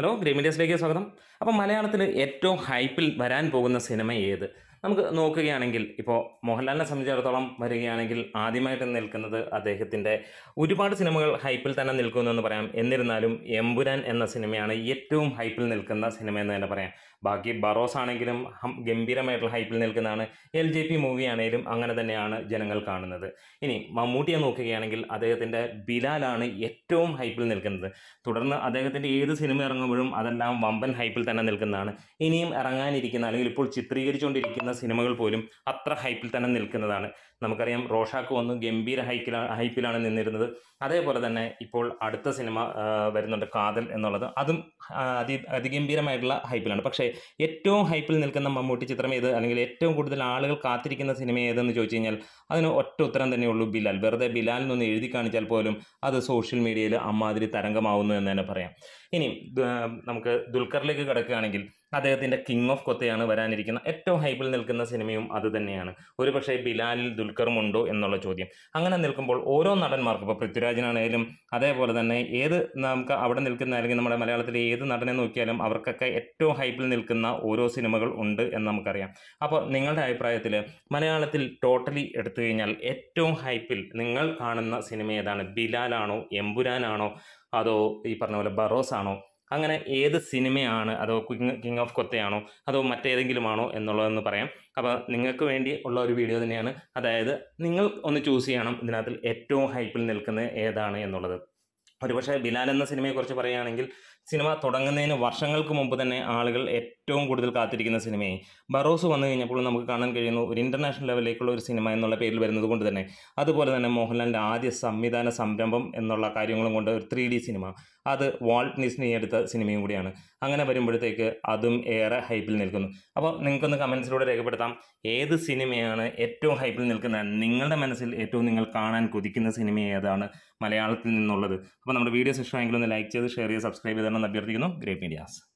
Hello ഗ്രീമീഡിയസിലേക്ക് സ്വാഗതം അപ്പോൾ മലയാളത്തിൽ ഏറ്റവും ഹൈപ്പിൽ വരാൻ പോകുന്ന സിനിമ ഏത് നമുക്ക് നോക്കുകയാണെങ്കിൽ ഇപ്പോൾ മോഹൻലാലിനെ സംബന്ധിച്ചിടത്തോളം വരികയാണെങ്കിൽ ആദ്യമായിട്ട് നിൽക്കുന്നത് അദ്ദേഹത്തിൻ്റെ ഒരുപാട് സിനിമകൾ ഹൈപ്പിൽ തന്നെ നിൽക്കുന്നു എന്ന് പറയാം എന്നിരുന്നാലും എമ്പുരാൻ എന്ന സിനിമയാണ് ഏറ്റവും ഹൈപ്പിൽ നിൽക്കുന്ന സിനിമ എന്ന് തന്നെ പറയാം ബാക്കി ബറോസ് ആണെങ്കിലും ഗംഭീരമായിട്ടുള്ള ഹൈപ്പിൽ നിൽക്കുന്നതാണ് എൽ ജെ പി മൂവി ആണെങ്കിലും അങ്ങനെ തന്നെയാണ് ജനങ്ങൾ കാണുന്നത് ഇനി മമ്മൂട്ടിയെ നോക്കുകയാണെങ്കിൽ അദ്ദേഹത്തിൻ്റെ ബിലാലാണ് ഏറ്റവും ഹൈപ്പിൽ നിൽക്കുന്നത് തുടർന്ന് അദ്ദേഹത്തിൻ്റെ ഏത് സിനിമ ഇറങ്ങുമ്പോഴും അതെല്ലാം വമ്പൻ ഹൈപ്പിൽ തന്നെ നിൽക്കുന്നതാണ് ഇനിയും ഇറങ്ങാനിരിക്കുന്ന അല്ലെങ്കിൽ ഇപ്പോൾ ചിത്രീകരിച്ചുകൊണ്ടിരിക്കുന്ന വന്ന സിനിമകൾ പോലും അത്ര ഹൈപ്പിൽ തന്നെ നിൽക്കുന്നതാണ് നമുക്കറിയാം റോഷാക്ക് വന്നു ഗംഭീര ഹൈക്കിലാണ് ഹൈപ്പിലാണ് നിന്നിരുന്നത് അതേപോലെ തന്നെ ഇപ്പോൾ അടുത്ത സിനിമ വരുന്നുണ്ട് കാതൽ എന്നുള്ളത് അതും അതി അതിഗംഭീരമായിട്ടുള്ള ഹൈപ്പിലാണ് പക്ഷേ ഏറ്റവും ഹൈപ്പിൽ നിൽക്കുന്ന മമ്മൂട്ടി ചിത്രം ഏത് അല്ലെങ്കിൽ ഏറ്റവും കൂടുതൽ ആളുകൾ കാത്തിരിക്കുന്ന സിനിമ ഏതെന്ന് ചോദിച്ചു കഴിഞ്ഞാൽ അതിന് ഒറ്റ ഉത്തരം തന്നെയുള്ളൂ ബിലാൽ വെറുതെ ബിലാൽ നിന്ന് എഴുതി കാണിച്ചാൽ പോലും അത് സോഷ്യൽ മീഡിയയിൽ അമ്മാതിരി തരംഗമാവുന്നു എന്ന് തന്നെ പറയാം ഇനി നമുക്ക് ദുൽഖറിലേക്ക് കിടക്കുകയാണെങ്കിൽ അദ്ദേഹത്തിൻ്റെ കിങ് ഓഫ് കൊത്തയാണ് വരാനിരിക്കുന്ന ഏറ്റവും ഹൈപ്പിൽ നിൽക്കുന്ന സിനിമയും അത് തന്നെയാണ് പക്ഷേ ബിലാലിൽ ഉണ്ടോ എന്നുള്ള ചോദ്യം അങ്ങനെ നിൽക്കുമ്പോൾ ഓരോ നടന്മാർക്കും ഇപ്പോൾ പൃഥ്വിരാജിനാണേലും അതേപോലെ തന്നെ ഏത് നമുക്ക് അവിടെ നിൽക്കുന്ന അല്ലെങ്കിൽ നമ്മുടെ മലയാളത്തിലെ ഏത് നടനെ നോക്കിയാലും അവർക്കൊക്കെ ഏറ്റവും ഹൈപ്പിൽ നിൽക്കുന്ന ഓരോ സിനിമകൾ ഉണ്ട് എന്ന് നമുക്കറിയാം അപ്പോൾ നിങ്ങളുടെ അഭിപ്രായത്തിൽ മലയാളത്തിൽ ടോട്ടലി എടുത്തു കഴിഞ്ഞാൽ ഏറ്റവും ഹൈപ്പിൽ നിങ്ങൾ കാണുന്ന സിനിമ ഏതാണ് ബിലാലാണോ എമ്പുരാനാണോ അതോ ഈ പറഞ്ഞ പോലെ ബറോസ് ആണോ അങ്ങനെ ഏത് സിനിമയാണ് അതോ കിങ് കിങ് ഓഫ് കൊത്തയാണോ അതോ മറ്റേതെങ്കിലും ആണോ എന്നുള്ളതെന്ന് പറയാം അപ്പോൾ നിങ്ങൾക്ക് വേണ്ടി ഉള്ള ഒരു വീഡിയോ തന്നെയാണ് അതായത് നിങ്ങൾ ഒന്ന് ചൂസ് ചെയ്യണം ഇതിനകത്ത് ഏറ്റവും ഹൈപ്പിൽ നിൽക്കുന്നത് ഏതാണ് എന്നുള്ളത് ഒരുപക്ഷെ ബിലാൽ എന്ന സിനിമയെക്കുറിച്ച് പറയുകയാണെങ്കിൽ സിനിമ തുടങ്ങുന്നതിന് വർഷങ്ങൾക്ക് മുമ്പ് തന്നെ ആളുകൾ ഏറ്റവും കൂടുതൽ കാത്തിരിക്കുന്ന സിനിമയായി ബറോസ് വന്നു കഴിഞ്ഞപ്പോൾ നമുക്ക് കാണാൻ കഴിയുന്നു ഒരു ഇൻ്റർനാഷണൽ ലെവലിലേക്കുള്ള ഒരു സിനിമ എന്നുള്ള പേരിൽ വരുന്നത് കൊണ്ട് തന്നെ അതുപോലെ തന്നെ മോഹൻലാലിൻ്റെ ആദ്യ സംവിധാന സംരംഭം എന്നുള്ള കാര്യങ്ങളും കൊണ്ട് ഒരു ത്രീ സിനിമ അത് വാൾട്ട് ഡിസ്നി എടുത്ത സിനിമയും കൂടിയാണ് അങ്ങനെ വരുമ്പോഴത്തേക്ക് അതും ഏറെ ഹൈപ്പിൽ നിൽക്കുന്നു അപ്പോൾ നിങ്ങൾക്കൊന്ന് കമൻസിലൂടെ രേഖപ്പെടുത്താം ഏത് സിനിമയാണ് ഏറ്റവും ഹൈപ്പിൽ നിൽക്കുന്ന നിങ്ങളുടെ മനസ്സിൽ ഏറ്റവും നിങ്ങൾ കാണാൻ കൊതിക്കുന്ന സിനിമ ഏതാണ് മലയാളത്തിൽ നിന്നുള്ളത് അപ്പോൾ നമ്മുടെ വീഡിയോസ് ഇഷ്ടമായെങ്കിൽ ഒന്ന് ലൈക്ക് ചെയ്ത് ഷെയർ ചെയ്ത് സബ്സ്ക്രൈബ് ചെയ്താണ് Gracias.